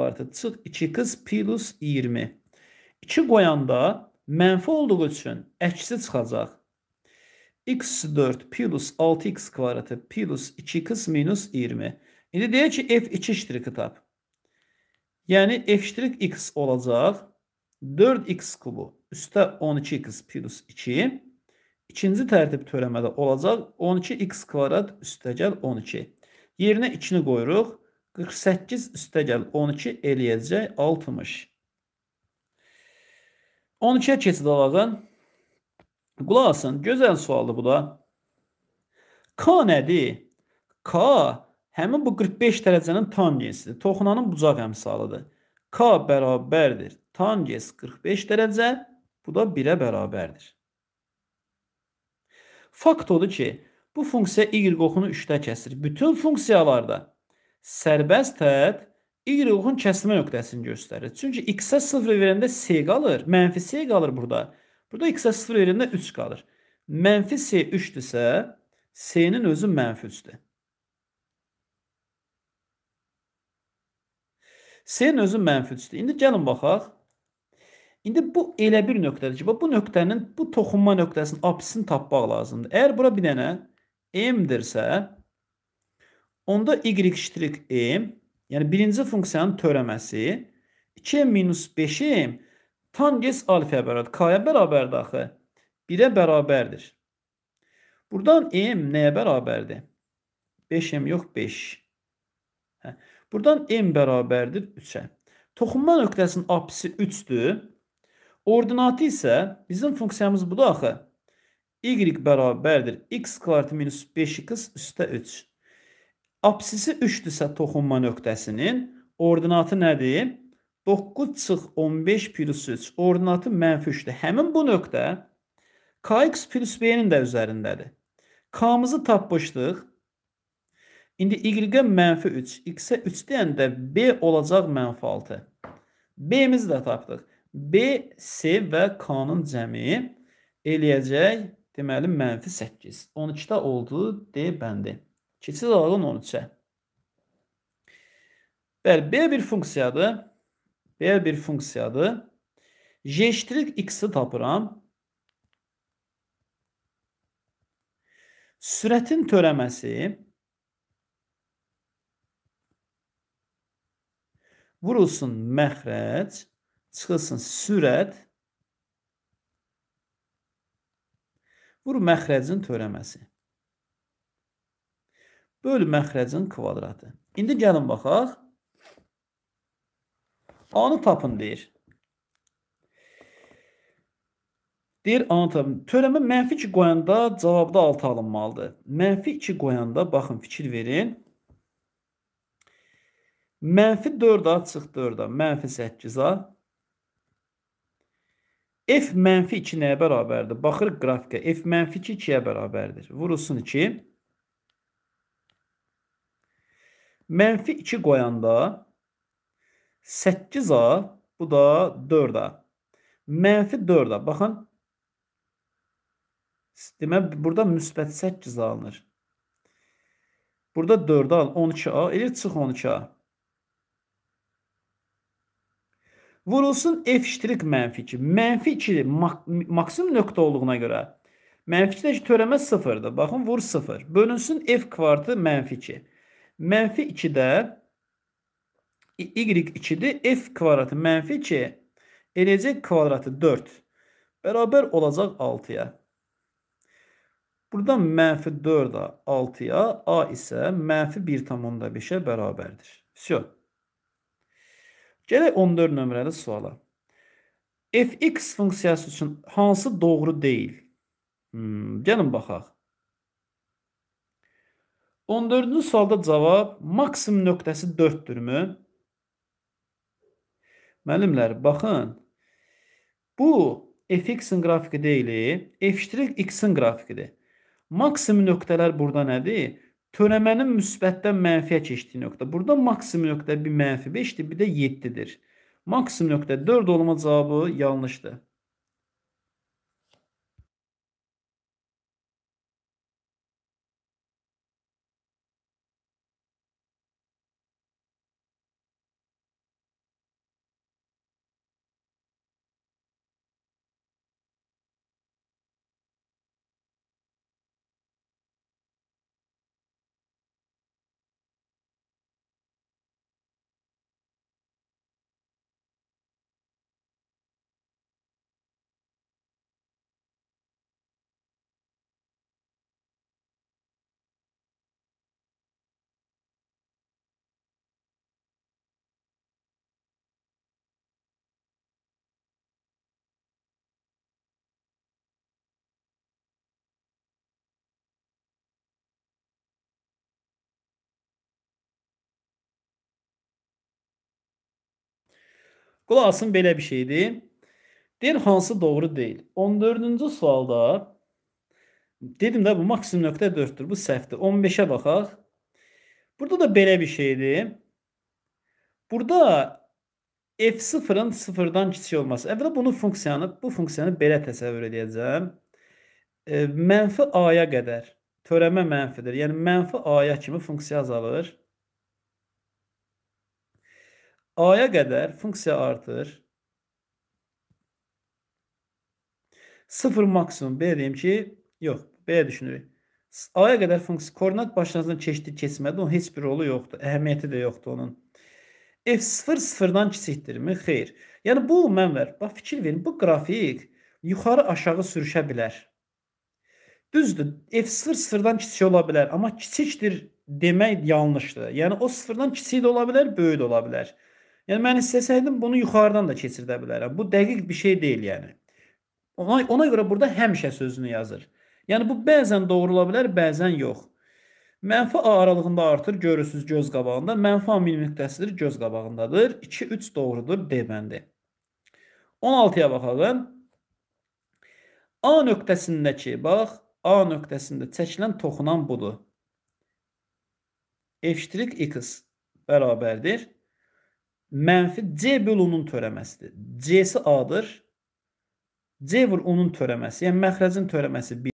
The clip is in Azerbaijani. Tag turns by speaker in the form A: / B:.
A: artı 2 qız plus 20. 2 qoyanda mənfi olduğu üçün əksi çıxacaq. x4 plus 6x kvadratı plus 2 qız minus 20. İndi deyək ki, f2 ştriki tap. Yəni, f ştrik x olacaq 4x kubu üstə 12x plus 2. İkinci tərtib törəmədə olacaq 12x kvadrat üstəgəl 12. Yerinə 2-ni qoyuruq. 48 üstə gəl 12 eləyəcək 60. 12-yə keçid alağın. Qulaq asın, gözəl sualdır bu da. K nədir? K həmin bu 45 dərəcənin tangensidir. Toxunanın bucaq əmsalıdır. K bərabərdir. Tangens 45 dərəcə, bu da 1-ə bərabərdir. Fakt odur ki, bu funksiya y oxunu 3-də kəsir. Bütün funksiyalarda sərbəst tət y-ın kəsmə nöqtəsini göstərir. Çünki x-ə 0 verəndə s qalır, mənfi s qalır burada. Burada x-ə 0 verəndə 3 qalır. Mənfi s 3-dürsə, s-nin özü mənfi 3-dür. S-nin özü mənfi 3-dür. İndi gəlin baxaq. İndi bu elə bir nöqtədir ki, bu nöqtənin, bu toxunma nöqtəsinin apsisini tapmaq lazımdır. Əgər bura bir dənə m-dirsə, Onda y ştrik m, yəni birinci funksiyanın törəməsi 2m minus 5m tangens alfaya bərabərdir. K-ya bərabərdir axı. 1-ə bərabərdir. Buradan m nəyə bərabərdir? 5m yox 5. Hə. Buradan m bərabərdir 3-ə. Toxunma nöqtəsinin apsisi 3-dür. Ordinatı isə bizim funksiyamız budur axı. y bərabərdir x kvadrat minus 5x üstə 3. Absisi 3-dürsə toxunma nöqtəsinin ordinatı nədir? 9 çıx 15 plus 3 ordinatı mənfi 3-dür. Həmin bu nöqtə KX plus B-nin də üzərindədir. K-mızı tapmışdıq. İndi Y-ə mənfi 3, X-ə 3 deyəndə B olacaq mənfi 6. B-mizi də tapdıq. B, C və K-nın cəmi eləyəcək, deməli, mənfi 8. 12-də oldu D bəndi keçid aralığın 13-ə. Bəli, B bir funksiyadır. B bir funksiyadır. J-x-i tapıram. Sürətin törəməsi vurulsun məxrəc, çıxılsın sürət, vur məxrəcin törəməsi bölü məxrəcin kvadratı. İndi gəlin baxaq. A-nı tapın deyir. Deyir A-nı tapın. Törəmə mənfi 2 qoyanda cavabda 6 alınmalıdır. Mənfi 2 qoyanda baxın fikir verin. Mənfi 4A çıx 4A, mənfi 8A. F mənfi 2 nəyə bərabərdir? Baxırıq qrafikə. F mənfi 2 2-yə bərabərdir. Vurulsun 2. Mənfi 2 qoyanda 8A, bu da 4A. Mənfi 4A, baxın. Demək, burada müsbət 8 alınır. Burada 4-ü al, 12A, elə çıx 12A. Vurulsun f ştrik mənfi 2. Mənfi 2 mak maksimum nöqtə olduğuna görə. Mənfi 2-dəki törəmə 0-dır. Baxın, vur 0. Bölünsün f kvartı mənfi 2. Mənfi 2-də y2-dir. F kvadratı mənfi 2 eləcə kvadratı 4 bərabər olacaq 6-ya. Burada mənfi 4-a 6-ya, A isə mənfi 1,5-ə bərabərdir. Vəsiyo. Gələk 14 nömrəli suala. fx funksiyası üçün hansı doğru deyil? Hmm, gəlin baxaq. 14-cü sualda cavab maksimum nöqtəsi 4-dürmü? Müəllimlər, baxın. Bu fx-in qrafiki deyil, f-x-in qrafikidir. Maksimum nöqtələr burada nədir? Törəmənin müsbətdən mənfiyə keçdiyi nöqtə. Burada maksimum nöqtə bir mənfi 5-dir, bir də 7-dir. Maksimum nöqtə 4 olma cavabı yanlışdır. Qulaq asın belə bir şeydir. Deyir hansı doğru deyil. 14-cü sualda dedim də bu maksimum nöqtə 4-dür. Bu səhvdir. 15-ə baxaq. Burada da belə bir şeydir. Burada f0-ın 0-dan kiçik olması. Əvvəla bunu funksiyanı, bu funksiyanı belə təsəvvür edəcəm. E, mənfi a-ya qədər törəmə mənfidir. Yəni mənfi a-ya kimi funksiya azalır a'ya qədər funksiya artır. 0 maksimum belə deyim ki, yox, belə düşünürük. A-ya qədər funksiya koordinat başlanğıcından keçdi, keçmədi, onun heç bir rolu yoxdur, əhəmiyyəti də yoxdur onun. F0 sıfırdan kiçikdirmi? Xeyr. Yəni bu mənvər, bax fikir verin, bu qrafik yuxarı aşağı sürüşə bilər. Düzdür, F0 sıfırdan kiçik ola bilər, amma kiçikdir demək yanlışdır. Yəni o sıfırdan kiçik də ola bilər, böyük də ola bilər. Yəni mən istəsəydim bunu yuxarıdan da keçirdə bilərəm. Bu dəqiq bir şey deyil yəni. Ona ona görə burada həmişə sözünü yazır. Yəni bu bəzən doğrula bilər, bəzən yox. Mənfi A aralığında artır, görürsüz göz qabağında. Mənfi A minimumdəsidir, göz qabağındadır. 2 3 doğrudur D bəndi. 16-ya baxaq. A nöqtəsindəki bax, A nöqtəsində çəkilən toxunan budur. F' x bərabərdir mənfi C böl onun törəməsidir. C-si A-dır. C vur onun törəməsi. Yəni məxrəcin törəməsi 1.